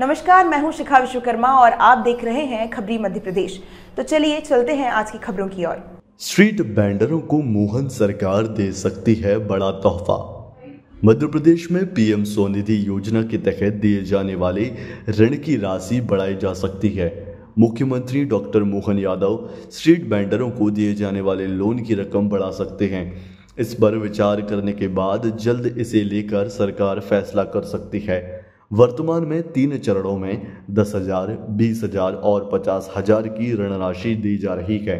नमस्कार मैं हूं शिखा विश्वकर्मा और आप देख रहे हैं खबरी मध्य प्रदेश तो चलिए चलते हैं आज की खबरों की ओर स्ट्रीट बैंडरों को मोहन सरकार दे सकती है बड़ा तोहफा मध्य प्रदेश में पीएम स्वनिधि योजना के तहत दिए जाने वाले ऋण की राशि बढ़ाई जा सकती है मुख्यमंत्री डॉक्टर मोहन यादव स्ट्रीट बैंडरों को दिए जाने वाले लोन की रकम बढ़ा सकते हैं इस पर विचार करने के बाद जल्द इसे लेकर सरकार फैसला कर सकती है वर्तमान में तीन चरणों में दस हजार बीस हजार और पचास हजार की ऋण राशि दी जा रही है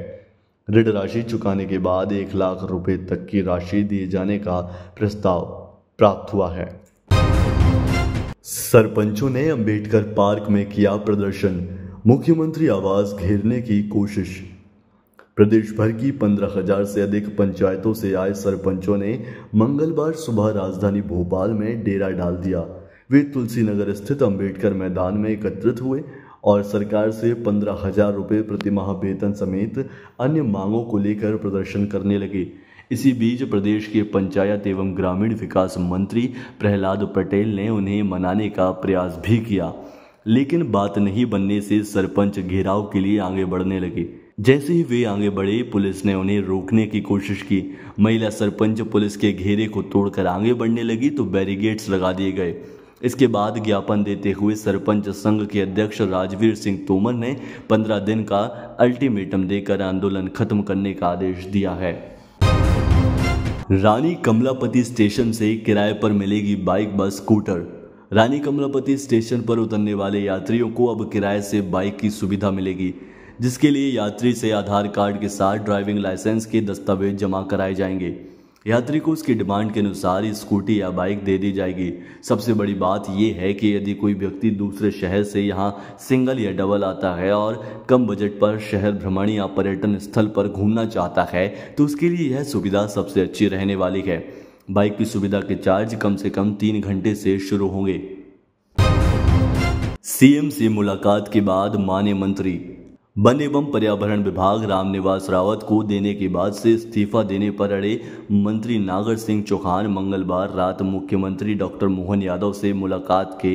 ऋण राशि चुकाने के बाद एक लाख रुपए तक की राशि दिए जाने का प्रस्ताव प्राप्त हुआ है सरपंचों ने अंबेडकर पार्क में किया प्रदर्शन मुख्यमंत्री आवास घेरने की कोशिश प्रदेश भर की पंद्रह हजार से अधिक पंचायतों से आए सरपंचों ने मंगलवार सुबह राजधानी भोपाल में डेरा डाल दिया वे तुलसी नगर स्थित अंबेडकर मैदान में एकत्रित हुए और सरकार से पंद्रह हजार रुपये प्रतिमाह वेतन समेत अन्य मांगों को लेकर प्रदर्शन करने लगे इसी बीच प्रदेश के पंचायत एवं ग्रामीण विकास मंत्री प्रहलाद पटेल ने उन्हें मनाने का प्रयास भी किया लेकिन बात नहीं बनने से सरपंच घेराव के लिए आगे बढ़ने लगे जैसे ही वे आगे बढ़े पुलिस ने उन्हें रोकने की कोशिश की महिला सरपंच पुलिस के घेरे को तोड़कर आगे बढ़ने लगी तो बैरिगेड्स लगा दिए गए इसके बाद ज्ञापन देते हुए सरपंच संघ के अध्यक्ष राजवीर सिंह तोमर ने 15 दिन का अल्टीमेटम देकर आंदोलन खत्म करने का आदेश दिया है रानी कमलापति स्टेशन से किराए पर मिलेगी बाइक बस स्कूटर रानी कमलापति स्टेशन पर उतरने वाले यात्रियों को अब किराए से बाइक की सुविधा मिलेगी जिसके लिए यात्री से आधार कार्ड के साथ ड्राइविंग लाइसेंस के दस्तावेज जमा कराए जाएंगे यात्री को उसकी डिमांड के अनुसार स्कूटी या बाइक दे दी जाएगी सबसे बड़ी बात यह है कि यदि कोई व्यक्ति दूसरे शहर से यहाँ सिंगल या डबल आता है और कम बजट पर शहर भ्रमण या पर्यटन स्थल पर घूमना चाहता है तो उसके लिए यह सुविधा सबसे अच्छी रहने वाली है बाइक की सुविधा के चार्ज कम से कम तीन घंटे से शुरू होंगे सीएम से मुलाकात के बाद माने मंत्री वन एवं पर्यावरण विभाग रामनिवास रावत को देने के बाद से इस्तीफा देने पर अड़े मंत्री नागर सिंह चौहान मंगलवार रात मुख्यमंत्री डॉक्टर मोहन यादव से मुलाकात के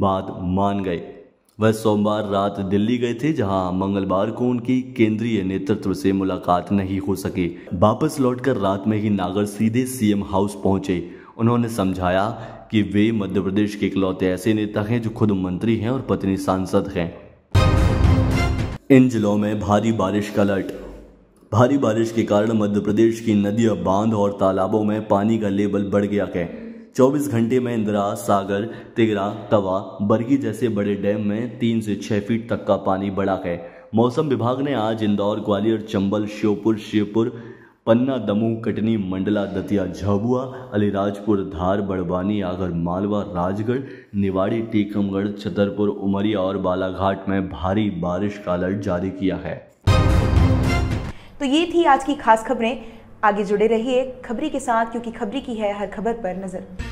बाद मान गए वह सोमवार रात दिल्ली गए थे जहां मंगलवार को उनकी केंद्रीय नेतृत्व से मुलाकात नहीं हो सकी वापस लौटकर रात में ही नागर सीधे सीएम हाउस पहुंचे उन्होंने समझाया कि वे मध्य प्रदेश के इकलौते ऐसे नेता हैं जो खुद मंत्री हैं और पत्नी सांसद हैं इन जिलों में भारी बारिश का अलर्ट भारी बारिश के कारण मध्य प्रदेश की नदियां बांध और तालाबों में पानी का लेवल बढ़ गया है 24 घंटे में इंदिरा सागर तिगरा तवा बरगी जैसे बड़े डैम में तीन से छह फीट तक का पानी बढ़ा है मौसम विभाग ने आज इंदौर ग्वालियर चंबल श्योपुर शिवपुर पन्ना दमोह कटनी मंडला दतिया झाबुआ अलीराजपुर धार बड़वानी आगर मालवा राजगढ़ निवाड़ी टीकमगढ़ छतरपुर उमरिया और बालाघाट में भारी बारिश का अलर्ट जारी किया है तो ये थी आज की खास खबरें आगे जुड़े रहिए खबरी के साथ क्योंकि खबरी की है हर खबर पर नजर